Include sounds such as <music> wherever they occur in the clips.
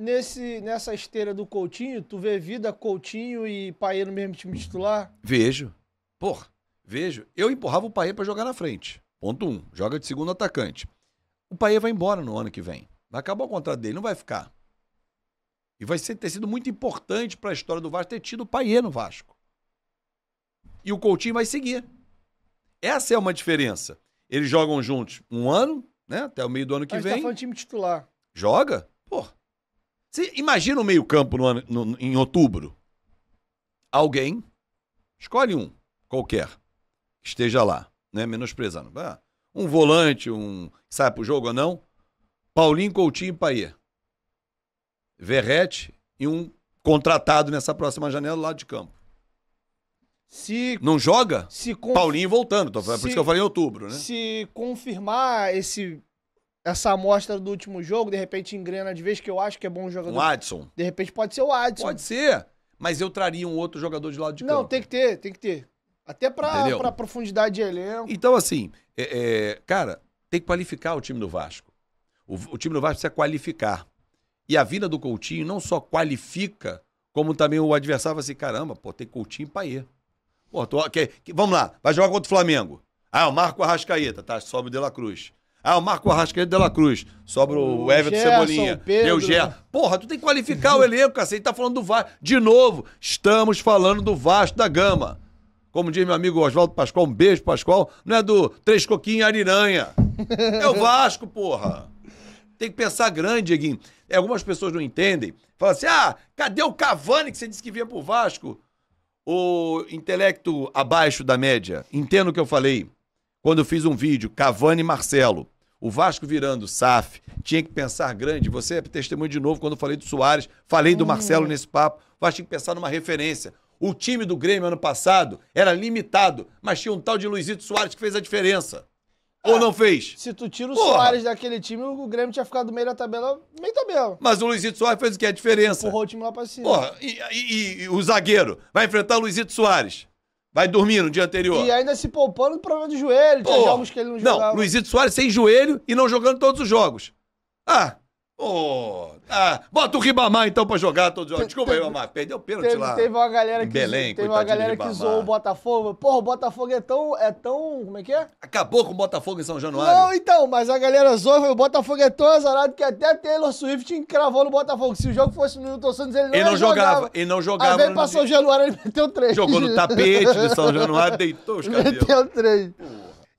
nesse, nessa esteira do Coutinho, tu vê vida Coutinho e Paê no mesmo time titular? Vejo. Porra, vejo. Eu empurrava o Paê para jogar na frente. Ponto um. Joga de segundo atacante. O Paê vai embora no ano que vem. Vai acabar o contrato dele, não vai ficar. E vai ser, ter sido muito importante para a história do Vasco ter tido o Paê no Vasco. E o Coutinho vai seguir. Essa é uma diferença. Eles jogam juntos um ano, né? Até o meio do ano que Mas tá vem. Tá falando time titular. Joga? Porra. Você imagina o meio-campo em outubro. Alguém, escolhe um, qualquer, que esteja lá, né? Menosprezando. Ah, um volante, um. Sai pro jogo ou não? Paulinho Coutinho e Paê. Verrete e um contratado nessa próxima janela lá de campo. Se, não joga? Se Paulinho voltando. Tô, se, por isso que eu falei em outubro, né? Se confirmar esse essa amostra do último jogo, de repente engrena de vez, que eu acho que é bom jogador. O Adson. De repente pode ser o Adson. Pode ser. Mas eu traria um outro jogador de lado de Não, campo. Não, tem que ter, tem que ter. Até pra, pra profundidade de elenco. Então, assim, é, é, cara, tem que qualificar o time do Vasco. O, o time do Vasco precisa qualificar. E a vida do Coutinho não só qualifica, como também o adversário vai assim: caramba, pô, tem Coutinho e Paê. Pô, tô, que, vamos lá, vai jogar contra o Flamengo. Ah, o Marco Arrascaeta, tá? Sobe o De La Cruz. Ah, o Marco Arrascaeta de la Cruz. Sobra o, o Everton Gerson, Cebolinha. Pedro. Deu Gerson. Porra, tu tem que qualificar o elenco, cacete. Tá falando do Vasco. De novo, estamos falando do Vasco da Gama. Como diz meu amigo Oswaldo Pascoal, um beijo, Pascoal. Não é do Três Coquinhos Ariranha. É o Vasco, porra. Tem que pensar grande, Dieguinho. É, algumas pessoas não entendem. Falam assim: ah, cadê o Cavani que você disse que vinha pro Vasco? O intelecto abaixo da média. Entendo o que eu falei quando eu fiz um vídeo, Cavani e Marcelo. O Vasco virando SAF, tinha que pensar grande. Você é testemunho de novo quando eu falei do Soares, falei do uhum. Marcelo nesse papo. O Vasco tinha que pensar numa referência. O time do Grêmio ano passado era limitado, mas tinha um tal de Luizito Soares que fez a diferença. Ah, Ou não fez? Se tu tira o Porra. Soares daquele time, o Grêmio tinha ficado meio da tabela, meio tabela. Mas o Luizito Soares fez o que? A diferença. Empurrou o time lá pra cima. Porra, e, e, e, e o zagueiro vai enfrentar o Luizito Soares. Vai dormir no dia anterior. E ainda se poupando do problema do joelho. Pô, tinha jogos que ele não jogava. Não, Luizito Soares sem joelho e não jogando todos os jogos. Ah, Oh, ah, bota o Ribamar então pra jogar todo jogo. Desculpa aí, Ribamar, perdeu pênalti teve, lá. Teve uma galera que, Belém, teve uma galera que zoou o Botafogo. Porra, o Botafogo é tão, é tão. Como é que é? Acabou com o Botafogo em São Januário. Não, então, mas a galera zoou. O Botafogo é tão azarado que até Taylor Swift encravou no Botafogo. Se o jogo fosse no Newton Santos, ele não, ele não jogava. jogava. Ele não jogava. Aí veio pra São Januário, ele <laughs> meteu três. Jogou no tapete de São Januário, deitou os <laughs> cabelos. Meteu três.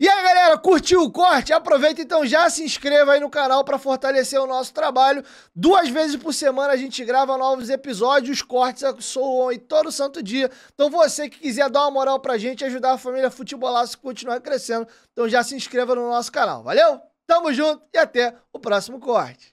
E aí, galera, curtiu o corte? Aproveita então já se inscreva aí no canal para fortalecer o nosso trabalho. Duas vezes por semana a gente grava novos episódios, os cortes soam aí todo santo dia. Então você que quiser dar uma moral pra gente, ajudar a família Futebolaço a continuar crescendo, então já se inscreva no nosso canal. Valeu? Tamo junto e até o próximo corte.